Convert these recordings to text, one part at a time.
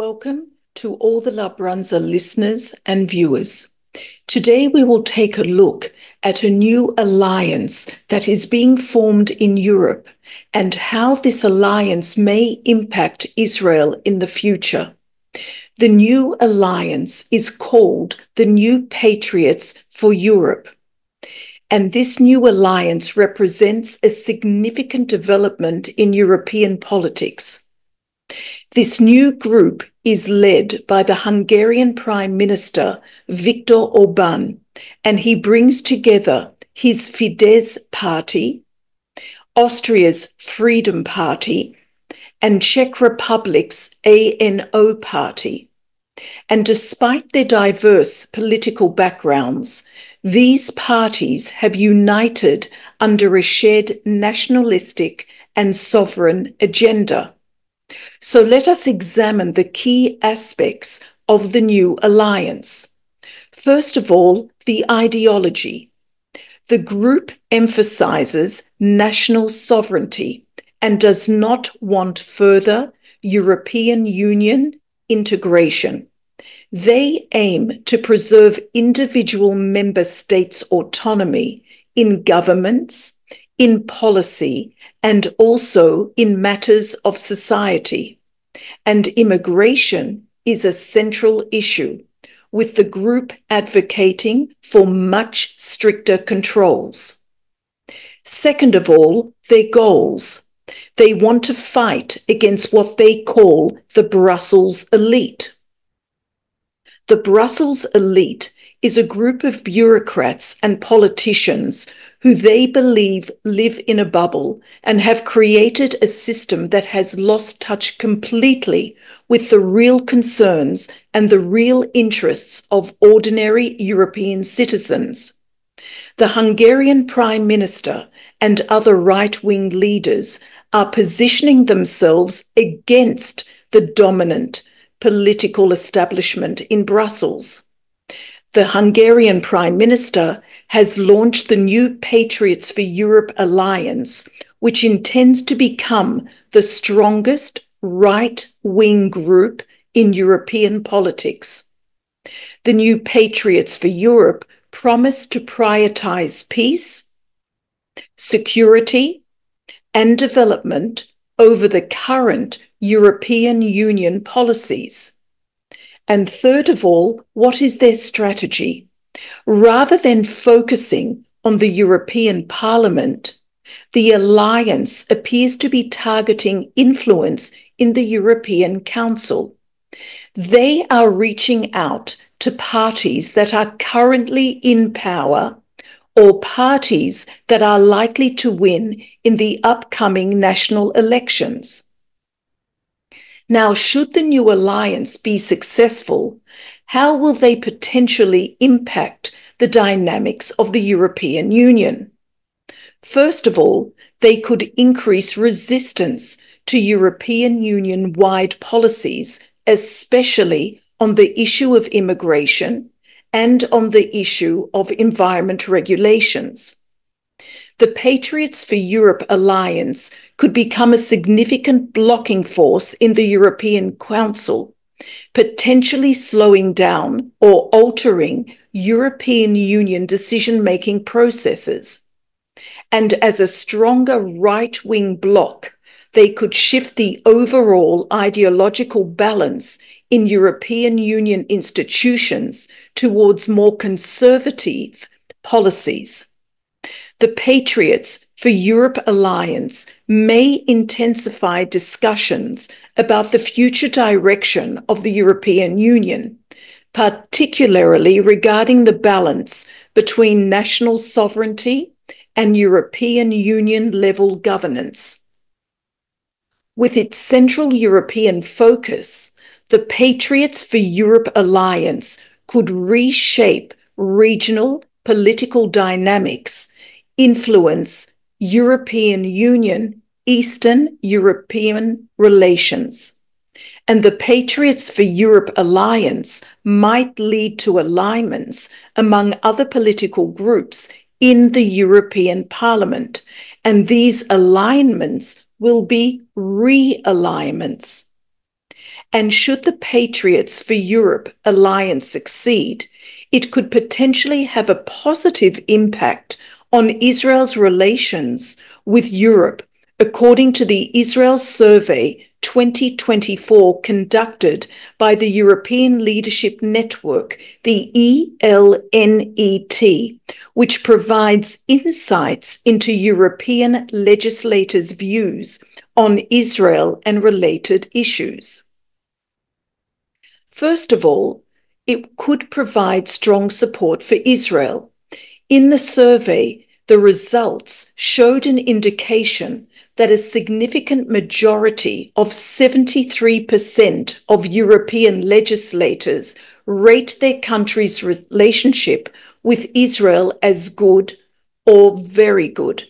welcome to all the Labranza listeners and viewers. Today, we will take a look at a new alliance that is being formed in Europe and how this alliance may impact Israel in the future. The new alliance is called the New Patriots for Europe. And this new alliance represents a significant development in European politics. This new group is led by the Hungarian Prime Minister Viktor Orban, and he brings together his Fidesz party, Austria's Freedom Party, and Czech Republic's ANO party. And despite their diverse political backgrounds, these parties have united under a shared nationalistic and sovereign agenda. So let us examine the key aspects of the new alliance. First of all, the ideology. The group emphasizes national sovereignty and does not want further European Union integration. They aim to preserve individual member states' autonomy in governments in policy and also in matters of society. And immigration is a central issue, with the group advocating for much stricter controls. Second of all, their goals. They want to fight against what they call the Brussels elite. The Brussels elite is a group of bureaucrats and politicians who they believe live in a bubble and have created a system that has lost touch completely with the real concerns and the real interests of ordinary European citizens. The Hungarian Prime Minister and other right wing leaders are positioning themselves against the dominant political establishment in Brussels the Hungarian Prime Minister has launched the new Patriots for Europe alliance, which intends to become the strongest right wing group in European politics. The new Patriots for Europe promise to prioritize peace, security, and development over the current European Union policies. And third of all, what is their strategy? Rather than focusing on the European Parliament, the alliance appears to be targeting influence in the European Council. They are reaching out to parties that are currently in power or parties that are likely to win in the upcoming national elections. Now, should the new alliance be successful, how will they potentially impact the dynamics of the European Union? First of all, they could increase resistance to European Union wide policies, especially on the issue of immigration and on the issue of environment regulations the Patriots for Europe alliance could become a significant blocking force in the European Council, potentially slowing down or altering European Union decision making processes. And as a stronger right wing bloc, they could shift the overall ideological balance in European Union institutions towards more conservative policies the Patriots for Europe alliance may intensify discussions about the future direction of the European Union, particularly regarding the balance between national sovereignty and European Union level governance. With its central European focus, the Patriots for Europe alliance could reshape regional political dynamics influence European Union, Eastern European relations. And the Patriots for Europe alliance might lead to alignments among other political groups in the European Parliament. And these alignments will be realignments. And should the Patriots for Europe alliance succeed, it could potentially have a positive impact on Israel's relations with Europe, according to the Israel Survey 2024 conducted by the European Leadership Network, the ELNET, which provides insights into European legislators' views on Israel and related issues. First of all, it could provide strong support for Israel in the survey, the results showed an indication that a significant majority of 73% of European legislators rate their country's relationship with Israel as good or very good.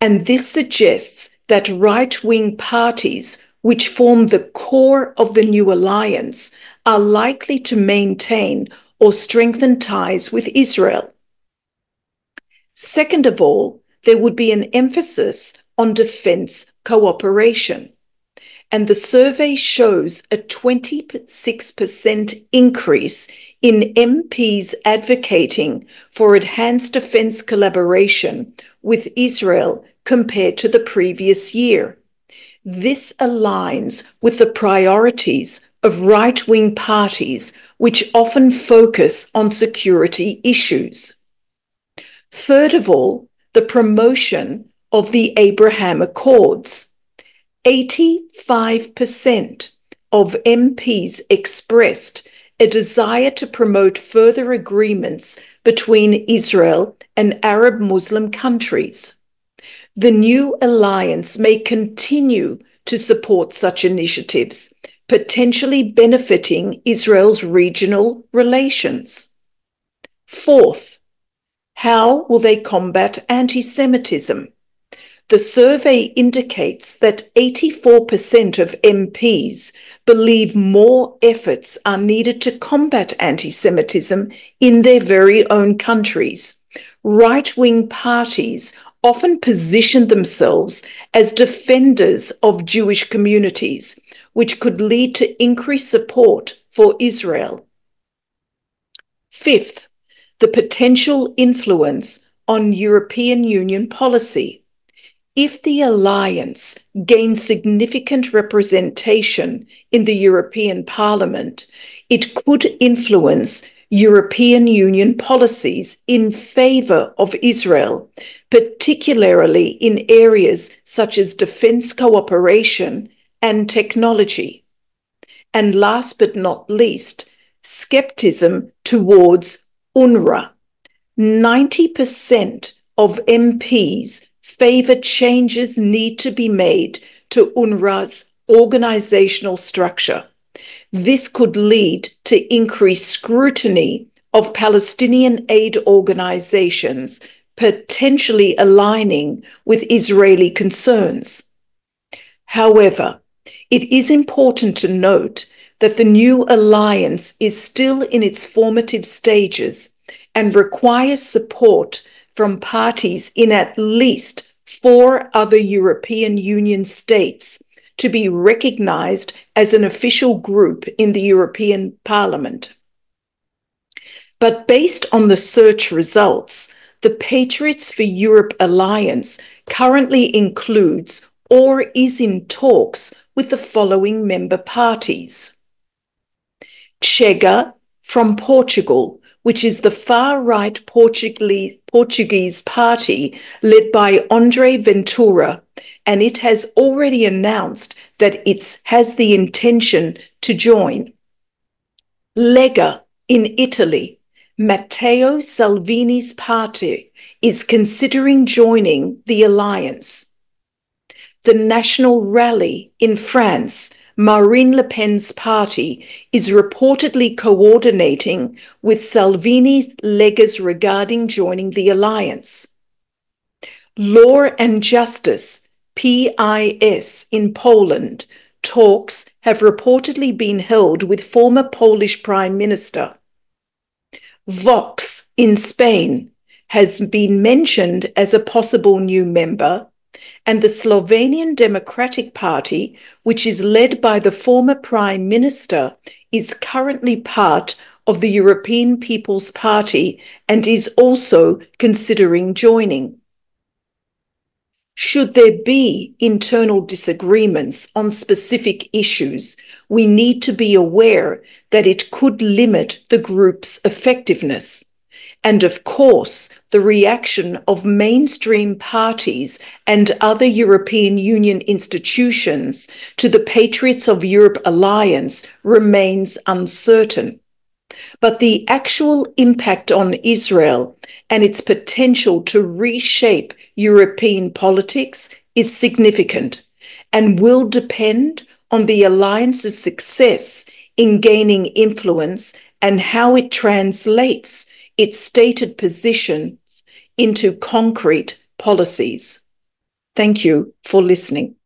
And this suggests that right wing parties, which form the core of the new alliance, are likely to maintain or strengthen ties with Israel. Second of all, there would be an emphasis on defense cooperation. And the survey shows a 26% increase in MPs advocating for enhanced defense collaboration with Israel compared to the previous year. This aligns with the priorities of right wing parties, which often focus on security issues. Third of all, the promotion of the Abraham Accords. 85% of MPs expressed a desire to promote further agreements between Israel and Arab Muslim countries. The new alliance may continue to support such initiatives, potentially benefiting Israel's regional relations. Fourth, how will they combat anti Semitism? The survey indicates that 84% of MPs believe more efforts are needed to combat anti Semitism in their very own countries. Right wing parties often position themselves as defenders of Jewish communities, which could lead to increased support for Israel. Fifth, the potential influence on European Union policy. If the alliance gains significant representation in the European Parliament, it could influence European Union policies in favor of Israel, particularly in areas such as defense cooperation and technology. And last but not least, skepticism towards UNRWA. 90% of MPs favor changes need to be made to UNRWA's organizational structure. This could lead to increased scrutiny of Palestinian aid organizations, potentially aligning with Israeli concerns. However, it is important to note that the new alliance is still in its formative stages and requires support from parties in at least four other European Union states to be recognized as an official group in the European Parliament. But based on the search results, the Patriots for Europe alliance currently includes or is in talks with the following member parties Chega from Portugal, which is the far right Portuguese, party led by Andre Ventura. And it has already announced that it has the intention to join. Lega in Italy, Matteo Salvini's party is considering joining the alliance. The National Rally in France Marine Le Pen's party is reportedly coordinating with Salvini's legas regarding joining the alliance. Law and Justice, PIS, in Poland, talks have reportedly been held with former Polish Prime Minister. Vox in Spain has been mentioned as a possible new member and the Slovenian Democratic Party, which is led by the former Prime Minister, is currently part of the European People's Party and is also considering joining. Should there be internal disagreements on specific issues, we need to be aware that it could limit the group's effectiveness and of course, the reaction of mainstream parties and other European Union institutions to the Patriots of Europe alliance remains uncertain. But the actual impact on Israel and its potential to reshape European politics is significant and will depend on the alliance's success in gaining influence and how it translates its stated positions into concrete policies. Thank you for listening.